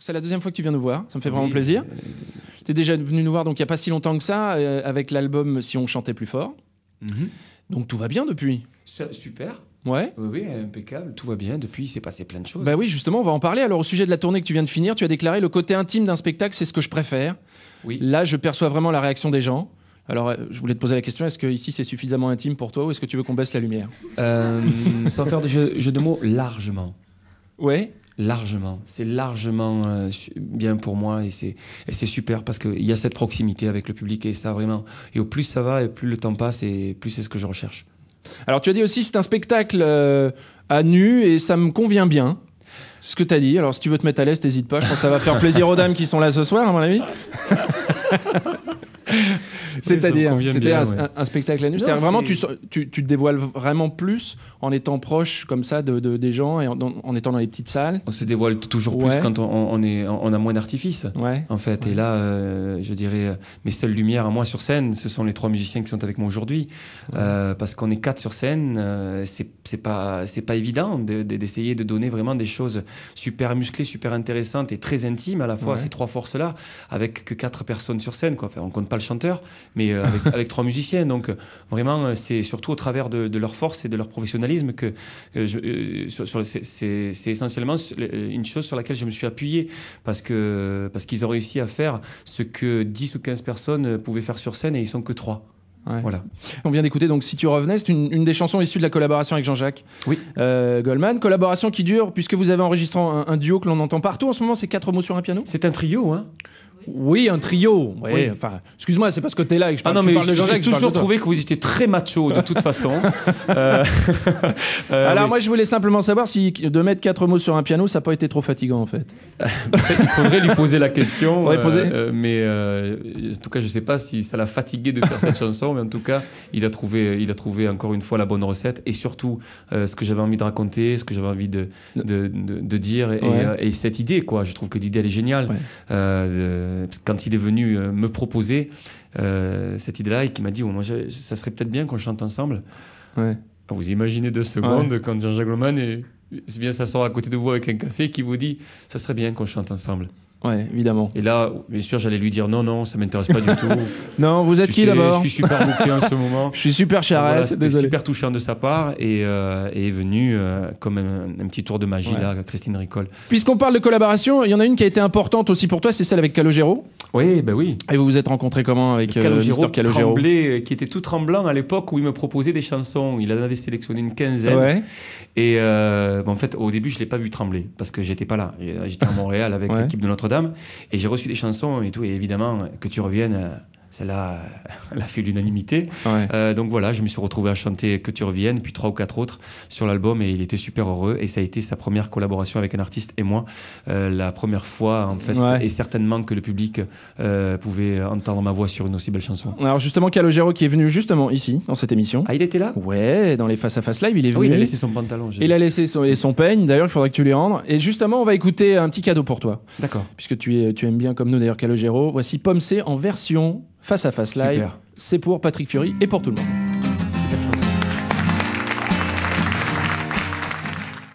C'est la deuxième fois que tu viens nous voir. Ça me fait vraiment plaisir. Tu es déjà venu nous voir, donc il n'y a pas si longtemps que ça, euh, avec l'album Si on chantait plus fort. Mhm. Donc tout va bien depuis. super. Ouais. Oui, oui, impeccable. Tout va bien. Depuis, il s'est passé plein de choses. Bah oui, justement, on va en parler. Alors, au sujet de la tournée que tu viens de finir, tu as déclaré le côté intime d'un spectacle, c'est ce que je préfère. Oui. Là, je perçois vraiment la réaction des gens. Alors, euh, je voulais te poser la question est-ce que ici c'est suffisamment intime pour toi ou est-ce que tu veux qu'on baisse la lumière euh, Sans faire de jeu, de mots, largement. Ouais. Largement, c'est largement euh, bien pour moi et c'est super parce qu'il y a cette proximité avec le public et ça vraiment. Et au plus ça va et plus le temps passe et plus c'est ce que je recherche. Alors tu as dit aussi c'est un spectacle euh, à nu et ça me convient bien. Ce que tu as dit. Alors si tu veux te mettre à l'aise, n'hésite pas. Je pense que ça va faire plaisir aux dames qui sont là ce soir à mon avis. C'est-à-dire, c'était un, spectacle à nu. C'est-à-dire vraiment, tu, te dévoiles vraiment plus en étant proche comme ça des gens et en, étant dans les petites salles. On se dévoile toujours plus quand on, a moins d'artifice. En fait, et là, euh, je dirais, euh, mes seules lumières à moi sur scène, ce sont les trois musiciens qui sont avec moi aujourd'hui, euh, parce qu'on est quatre sur scène. c'est pas, évident d'essayer de, donner vraiment des choses super musclées, super intéressantes et très intimes à la fois. Ces trois forces là, avec que quatre personnes sur scène. Quoi. Enfin, on compte pas le chanteur, mais euh, avec, trois musiciens. Donc euh, vraiment, euh, c'est surtout au travers de, leur force et de leur professionnalisme que, c'est essentiellement une chose sur laquelle je me suis appuyé parce que parce qu'ils ont réussi à faire ce que 10 ou 15 personnes pouvaient faire sur scène et ils sont que trois. Voilà. On vient d'écouter donc Si tu revenais, c'est une, des chansons issues de la collaboration avec Jean-Jacques oui. Goldman. Collaboration qui dure puisque vous avez enregistré un, un duo que l'on entend partout en ce moment, c'est quatre mots sur un piano. C'est un trio, hein oui, un trio. Enfin, excuse-moi, c'est parce que t'es là et que je ah parle, ah J'ai toujours trouvé que vous étiez très macho de toute façon. Euh, euh, Alors moi, je voulais simplement savoir si de mettre quatre mots sur un piano, ça n'a pas été trop fatigant en fait. Il faudrait lui poser la question. Euh, mais en tout cas, je ne sais pas si ça l'a fatigué de faire cette chanson, mais en tout cas, il a trouvé, il a trouvé encore une fois la bonne recette et surtout ce que j'avais envie de raconter, ce que j'avais envie de dire et, cette idée quoi. Je trouve que l'idée elle est géniale. Euh, quand il est venu euh, me proposer euh, cette idée-là et qu'il m'a dit, ça serait peut-être bien qu'on chante ensemble. Ah, vous imaginez deux secondes quand Jean-Jacques Loman vient s'asseoir à côté de vous avec un café qui vous dit, ça serait bien qu'on chante ensemble. Ouais, évidemment. Et là, bien sûr, j'allais lui dire non, non, ça m'intéresse pas du tout. non, vous êtes qui d'abord Je suis super bouclé en ce moment. je suis super charrette, voilà, super touchant de sa part et, euh, est venu euh, comme un, petit tour de magie là, Christine Ricole. Puisqu'on parle de collaboration, il y en a une qui a été importante aussi pour toi, c'est celle avec Calogero. Oui, ben oui. Et vous vous êtes rencontré comment avec euh, Calogero, qui, qui était tout tremblant à l'époque où il me proposait des chansons. Il en avait sélectionné une quinzaine. Et ben en fait, au début, je l'ai pas vu trembler parce que j'étais pas là. J'étais à Montréal avec l'équipe de notre et j'ai reçu des chansons et tout. Et évidemment, que tu reviennes euh, celle-là, elle a fait l'unanimité. Euh, donc voilà, je me suis retrouvé à chanter Que tu reviennes, puis trois ou quatre autres sur l'album et il était super heureux. Et ça a été sa première collaboration avec un artiste et moi. Euh, la première fois, en fait, et certainement que le public euh, pouvait entendre ma voix sur une aussi belle chanson. Alors justement, Calogero qui est venu justement ici, dans cette émission. Ah, il était là Ouais, dans les Face à Face Live, il est venu. Ah il a laissé son pantalon. Il a laissé son, et son peigne, d'ailleurs, il faudrait que tu lui rendes. Et justement, on va écouter un petit cadeau pour toi. D'accord. Puisque tu, tu aimes bien, comme nous d'ailleurs, Calogero. Voici Pomme en version Face à Face Live. C'est pour Patrick Fury et pour tout le monde.